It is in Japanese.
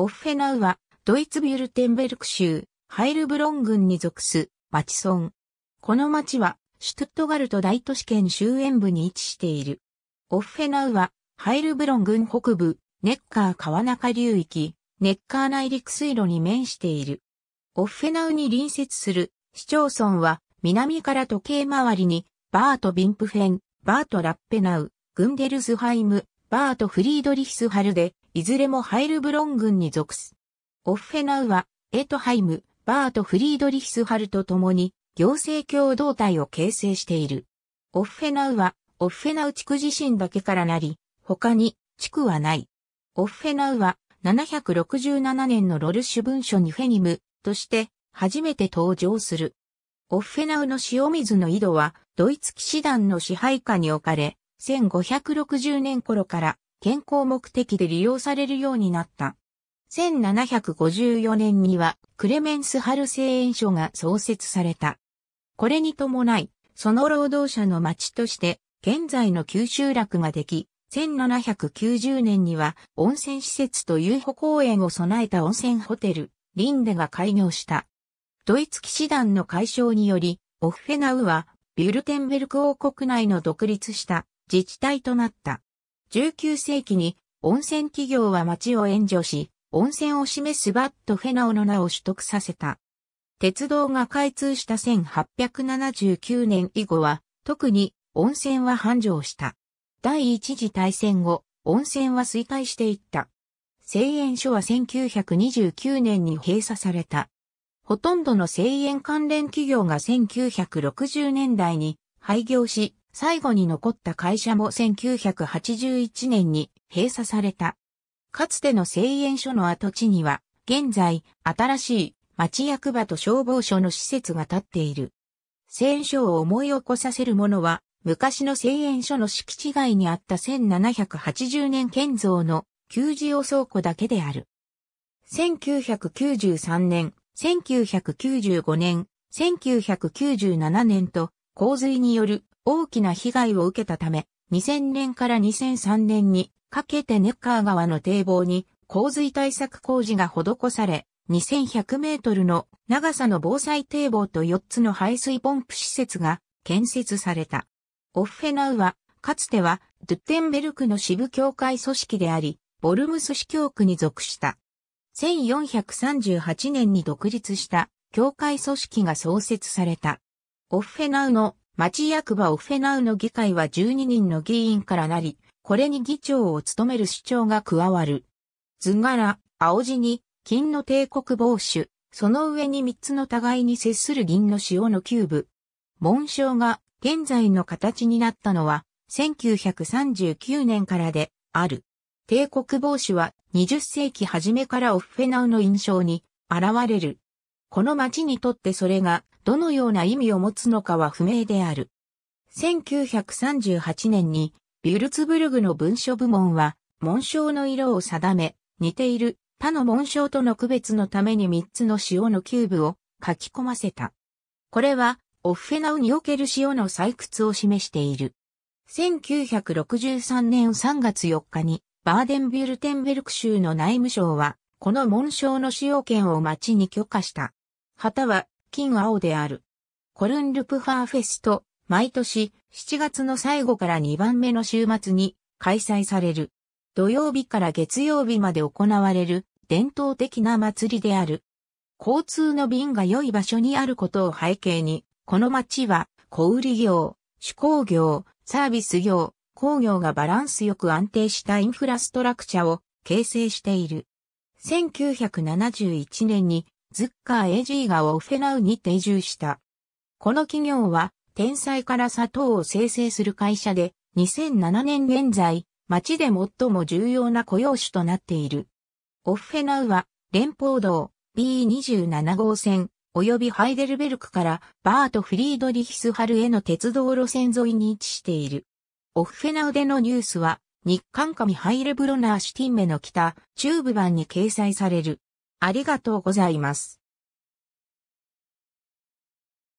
オッフェナウは、ドイツビュルテンベルク州、ハイルブロン郡に属す、町村。この町は、シュトゥットガルト大都市圏周辺部に位置している。オッフェナウは、ハイルブロン郡北部、ネッカー川中流域、ネッカー内陸水路に面している。オッフェナウに隣接する市町村は、南から時計回りに、バート・ビンプフェン、バート・ラッペナウ、グンデルズハイム、バート・フリードリヒスハルデ、いずれもハイルブロン軍に属す。オッフェナウは、エトハイム、バート・フリードリヒスハルと共に、行政共同体を形成している。オッフェナウは、オッフェナウ地区自身だけからなり、他に、地区はない。オッフェナウは、767年のロルシュ文書にフェニムとして、初めて登場する。オッフェナウの塩水の井戸は、ドイツ騎士団の支配下に置かれ、1560年頃から健康目的で利用されるようになった。1754年にはクレメンス・ハル製塩所が創設された。これに伴い、その労働者の町として現在の九州楽ができ、1790年には温泉施設と遊歩公園を備えた温泉ホテル、リンデが開業した。ドイツ騎士団の解消により、オフフェナウはビュルテンベルク王国内の独立した自治体となった。19世紀に温泉企業は町を援助し、温泉を示すバットフェナオの名を取得させた。鉄道が開通した1879年以後は、特に温泉は繁盛した。第一次大戦後、温泉は衰退していった。製塩所は1929年に閉鎖された。ほとんどの製塩関連企業が1960年代に廃業し、最後に残った会社も1981年に閉鎖された。かつての製塩所の跡地には、現在、新しい町役場と消防署の施設が建っている。製塩所を思い起こさせるものは、昔の製塩所の敷地外にあった1780年建造の旧仕用倉庫だけである。1993年、1995年、1997年と洪水による大きな被害を受けたため、2000年から2003年にかけてネッカー川の堤防に洪水対策工事が施され、2100メートルの長さの防災堤防と4つの排水ポンプ施設が建設された。オッフェナウは、かつてはドゥッテンベルクの支部協会組織であり、ボルムス市教区に属した。1438年に独立した教会組織が創設された。オッフェナウの町役場オフェナウの議会は12人の議員からなり、これに議長を務める市長が加わる。図柄、青地に、金の帝国防守、その上に3つの互いに接する銀の塩のキューブ。紋章が現在の形になったのは、1939年からで、ある。帝国防止は20世紀初めからオフェナウの印象に現れる。この町にとってそれがどのような意味を持つのかは不明である。1938年に、ビュルツブルグの文書部門は、紋章の色を定め、似ている他の紋章との区別のために3つの塩のキューブを書き込ませた。これは、オフェナウにおける塩の採掘を示している。1963年3月4日に、バーデンビュルテンベルク州の内務省は、この紋章の使用権を町に許可した。旗は、金青である。コルンルプファーフェスト、毎年7月の最後から2番目の週末に開催される。土曜日から月曜日まで行われる伝統的な祭りである。交通の便が良い場所にあることを背景に、この町は小売業、手工業、サービス業、工業がバランスよく安定したインフラストラクチャを形成している。1971年にズッカー AG がオフェナウに定住した。この企業は、天才から砂糖を生成する会社で、2007年現在、町で最も重要な雇用種となっている。オフェナウは、連邦道 B27 号線、及びハイデルベルクからバート・フリードリヒスハルへの鉄道路線沿いに位置している。オフェナウでのニュースは、日韓紙ハイレブロナーシティンメの北、中部版に掲載される。ありがとうございます。